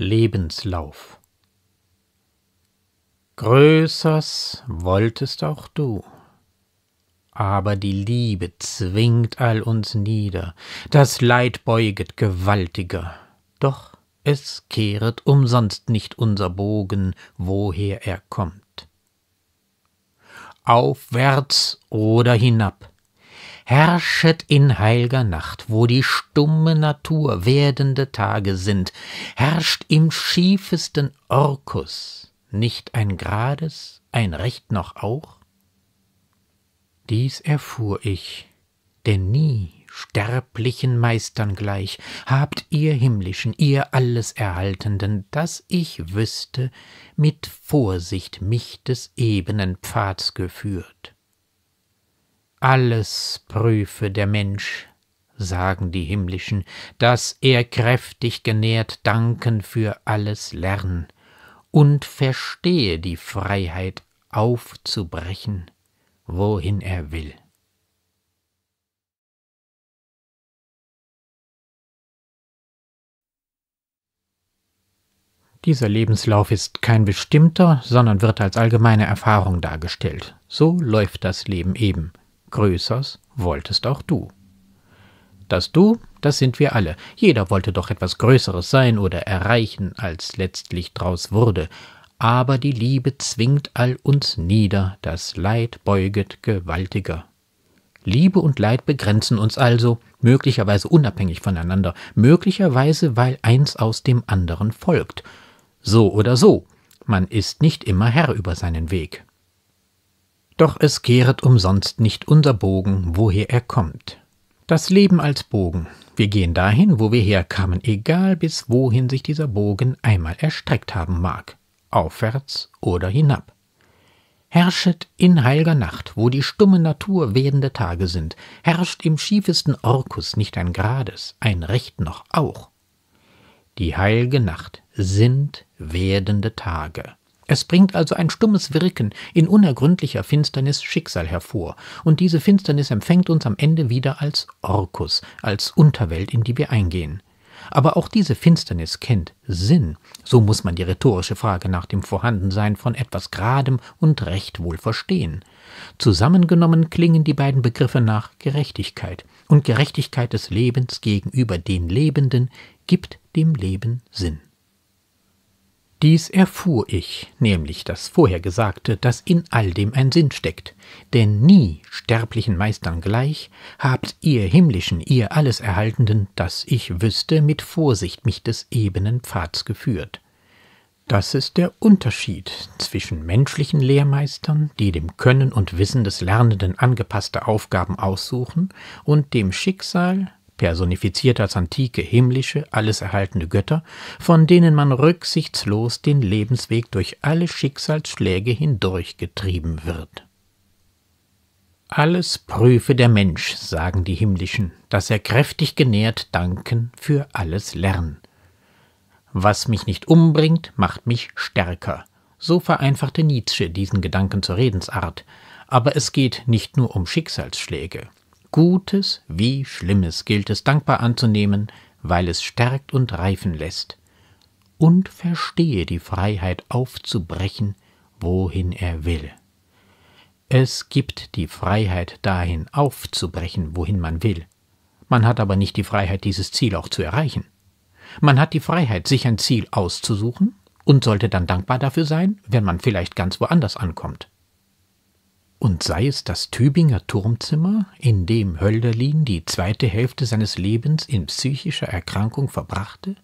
Lebenslauf Größers wolltest auch du, aber die Liebe zwingt all uns nieder, das Leid beuget gewaltiger, doch es kehret umsonst nicht unser Bogen, woher er kommt. Aufwärts oder hinab, herrschet in heilger Nacht, wo die stumme Natur werdende Tage sind, herrscht im schiefesten Orkus nicht ein grades, ein recht noch auch? Dies erfuhr ich, denn nie sterblichen Meistern gleich, habt ihr himmlischen, ihr alles Erhaltenden, dass ich wüßte, mit Vorsicht mich des ebenen Pfads geführt. Alles prüfe der Mensch, sagen die Himmlischen, dass er kräftig genährt danken für alles lern und verstehe die Freiheit aufzubrechen, wohin er will. Dieser Lebenslauf ist kein bestimmter, sondern wird als allgemeine Erfahrung dargestellt. So läuft das Leben eben. Größeres wolltest auch du. Das Du, das sind wir alle. Jeder wollte doch etwas Größeres sein oder erreichen, als letztlich draus wurde. Aber die Liebe zwingt all uns nieder, das Leid beuget gewaltiger. Liebe und Leid begrenzen uns also, möglicherweise unabhängig voneinander, möglicherweise weil eins aus dem anderen folgt. So oder so, man ist nicht immer Herr über seinen Weg. Doch es kehret umsonst nicht unser Bogen, woher er kommt. Das Leben als Bogen. Wir gehen dahin, wo wir herkamen, egal bis wohin sich dieser Bogen einmal erstreckt haben mag, aufwärts oder hinab. Herrschet in heilger Nacht, wo die stumme Natur werdende Tage sind, herrscht im schiefesten Orkus nicht ein Grades, ein Recht noch auch. Die heilge Nacht sind werdende Tage. Es bringt also ein stummes Wirken in unergründlicher Finsternis Schicksal hervor, und diese Finsternis empfängt uns am Ende wieder als Orkus, als Unterwelt, in die wir eingehen. Aber auch diese Finsternis kennt Sinn, so muss man die rhetorische Frage nach dem Vorhandensein von etwas Gradem und Recht wohl verstehen. Zusammengenommen klingen die beiden Begriffe nach Gerechtigkeit, und Gerechtigkeit des Lebens gegenüber den Lebenden gibt dem Leben Sinn. Dies erfuhr ich, nämlich das Vorhergesagte, dass in all dem ein Sinn steckt. Denn nie sterblichen Meistern gleich, habt ihr himmlischen, ihr alles Erhaltenden, das ich wüsste, mit Vorsicht mich des ebenen Pfads geführt. Das ist der Unterschied zwischen menschlichen Lehrmeistern, die dem Können und Wissen des Lernenden angepasste Aufgaben aussuchen, und dem Schicksal, personifiziert als antike, himmlische, alles erhaltene Götter, von denen man rücksichtslos den Lebensweg durch alle Schicksalsschläge hindurchgetrieben wird. Alles prüfe der Mensch, sagen die Himmlischen, dass er kräftig genährt danken für alles lernen. Was mich nicht umbringt, macht mich stärker. So vereinfachte Nietzsche diesen Gedanken zur Redensart. Aber es geht nicht nur um Schicksalsschläge. Gutes wie Schlimmes gilt es dankbar anzunehmen, weil es stärkt und reifen lässt. Und verstehe die Freiheit aufzubrechen, wohin er will. Es gibt die Freiheit dahin aufzubrechen, wohin man will. Man hat aber nicht die Freiheit, dieses Ziel auch zu erreichen. Man hat die Freiheit, sich ein Ziel auszusuchen und sollte dann dankbar dafür sein, wenn man vielleicht ganz woanders ankommt und sei es das Tübinger Turmzimmer, in dem Hölderlin die zweite Hälfte seines Lebens in psychischer Erkrankung verbrachte,